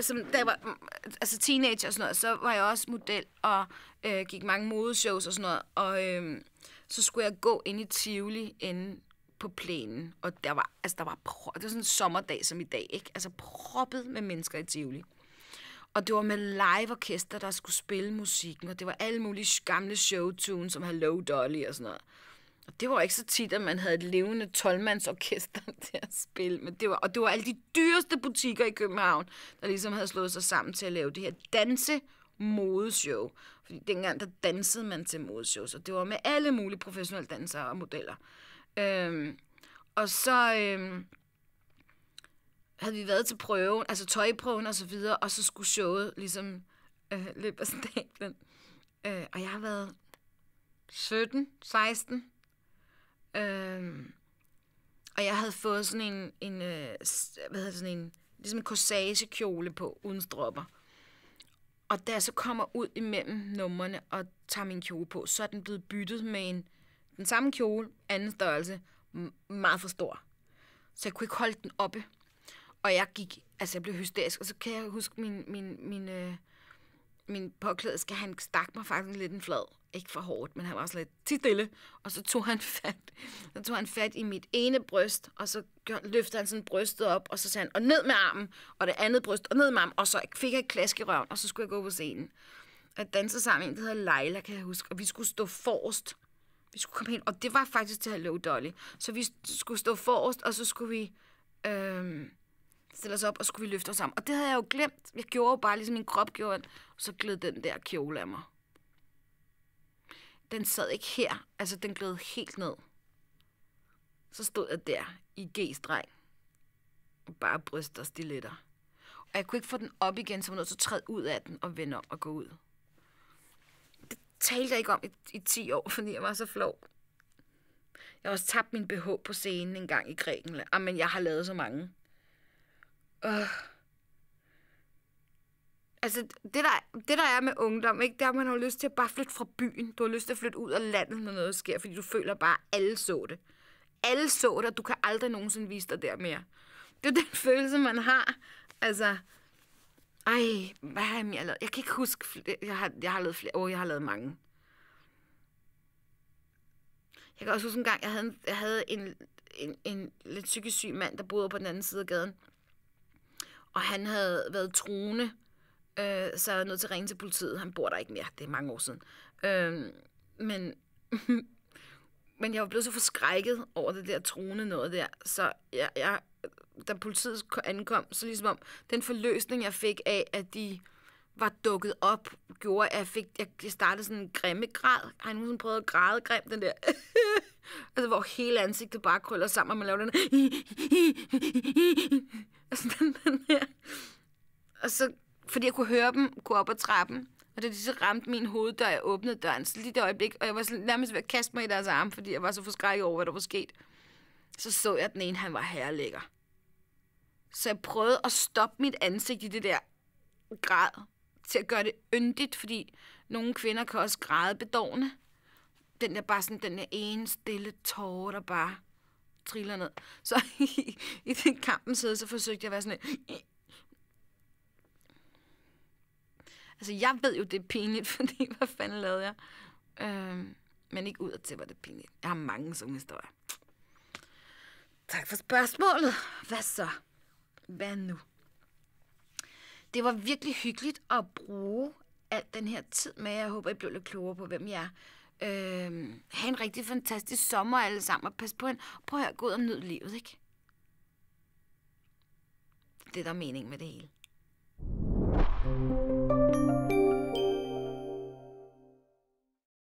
A: som, da jeg var mm, altså teenager og sådan noget, så var jeg også model og øh, gik mange modeshows og sådan noget. Og øh, så skulle jeg gå ind i Tivoli inde på plænen, og der var, altså der var, pro- det var sådan en sommerdag som i dag, ikke? Altså proppet med mennesker i Tivoli. Og det var med liveorkester, der skulle spille musikken, og det var alle mulige gamle showtunes som Hello Dolly og sådan noget. Og det var ikke så tit, at man havde et levende 12-mandsorkester til at spille. Men det var, og det var alle de dyreste butikker i København, der ligesom havde slået sig sammen til at lave det her danse modeshow. Fordi dengang, der dansede man til modeshows, og det var med alle mulige professionelle dansere og modeller. Øhm, og så øhm, havde vi været til prøven, altså tøjprøven og så videre, og så skulle showet ligesom øh, løbe af stablen. Øh, og jeg har været 17, 16, Øhm, og jeg havde fået sådan en, en øh, hvad hedder sådan en, ligesom en corsagekjole på, uden stropper. Og da jeg så kommer ud imellem numrene og tager min kjole på, så er den blevet byttet med en, den samme kjole, anden størrelse, meget for stor. Så jeg kunne ikke holde den oppe. Og jeg gik, altså jeg blev hysterisk, og så kan jeg huske, min, min, min, øh, min påklæde, skal han stak mig faktisk lidt en flad ikke for hårdt, men han var sådan lidt tit og så tog han fat, så tog han fat i mit ene bryst, og så løftede han sådan brystet op, og så sagde han, og ned med armen, og det andet bryst, og ned med armen, og så fik jeg et klask i røven, og så skulle jeg gå på scenen. Og danse sammen en, der hedder Leila, kan jeg huske, og vi skulle stå forrest. Vi skulle komme hen, og det var faktisk til Hello Dolly. Så vi skulle stå forrest, og så skulle vi... øhm, stille os op, og skulle vi løfte os sammen. Og det havde jeg jo glemt. Jeg gjorde jo bare, ligesom min krop gjorde, og så gled den der kjole af mig den sad ikke her. Altså, den gled helt ned. Så stod jeg der i G-streng. Bare bryster og stiletter. Og jeg kunne ikke få den op igen, så jeg nødt til at træde ud af den og vende om og gå ud. Det talte jeg ikke om i, i 10 år, fordi jeg var så flov. Jeg har også tabt min BH på scenen en gang i Grækenland. Ah, men jeg har lavet så mange. Øh. Uh. Altså, det der, det der er med ungdom, ikke? Der man har lyst til at bare flytte fra byen. Du har lyst til at flytte ud af landet, når noget sker, fordi du føler bare, at alle så det. Alle så det, og du kan aldrig nogensinde vise dig der mere. Det er den følelse, man har. Altså, ej, hvad har jeg mere lavet? Jeg kan ikke huske, jeg har, jeg har lavet flere. Åh, oh, jeg har lavet mange. Jeg kan også huske en gang, jeg havde en, jeg havde en, en, en lidt psykisk syg mand, der boede på den anden side af gaden. Og han havde været truende Øh, så er jeg nødt til at ringe til politiet. Han bor der ikke mere. Det er mange år siden. Øh, men, men jeg var blevet så forskrækket over det der truende noget der. Så jeg, jeg, da politiet ankom, så ligesom om den forløsning, jeg fik af, at de var dukket op, gjorde, at jeg, fik, jeg, startede sådan en grimme græd. Har jeg nogensinde prøvet at græde grim, den der? altså, hvor hele ansigtet bare krøller sammen, og man laver den altså, den, den her. Og så fordi jeg kunne høre dem gå op ad trappen. Og da de så ramte min hoveddør, jeg åbnede døren, så lige det øjeblik, og jeg var sådan, nærmest ved at kaste mig i deres arme, fordi jeg var så forskrækket over, hvad der var sket. Så så jeg, at den ene, han var herlækker. Så jeg prøvede at stoppe mit ansigt i det der græd, til at gøre det yndigt, fordi nogle kvinder kan også græde bedårende. Den der bare sådan, den der ene stille tårer, der bare triller ned. Så i, i den kampen sidde, så forsøgte jeg at være sådan, Altså, jeg ved jo, det er pinligt, fordi hvad fanden lavede jeg? Øhm, men ikke ud til, var det pinligt. Jeg har mange sådan historier. Tak for spørgsmålet. Hvad så? Hvad nu? Det var virkelig hyggeligt at bruge al den her tid med. Jeg håber, I blev lidt klogere på, hvem jeg er. Øhm, have en rigtig fantastisk sommer alle sammen, og pas på en. Prøv at gå ud og nyde livet, ikke? Det er der mening med det hele.